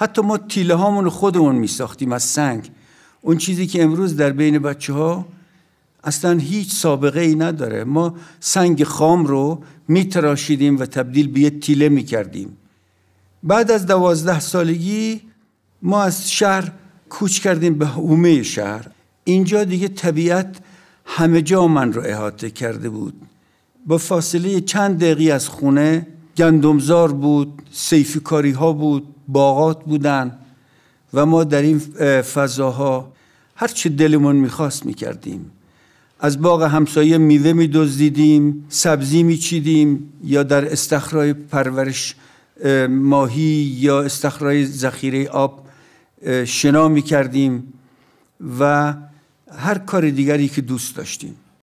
حتی ما تیله هامون رو خودمون می ساختیم از سنگ اون چیزی که امروز در بین بچه ها اصلا هیچ سابقه ای نداره ما سنگ خام رو میتراشیدیم و تبدیل به یه تیله می کردیم بعد از دوازده سالگی ما از شهر کوچ کردیم به حومه شهر اینجا دیگه طبیعت همه جا من رو احاطه کرده بود با فاصله چند دقیقی از خونه گندمزار بود سیفی کاری ها بود باغات بودن و ما در این فضاها هر چی دلمون میخواست میکردیم از باغ همسایه میوه میدزدیدیم سبزی میچیدیم یا در استخرای پرورش ماهی یا استخرای ذخیره آب شنا میکردیم و هر کار دیگری که دوست داشتیم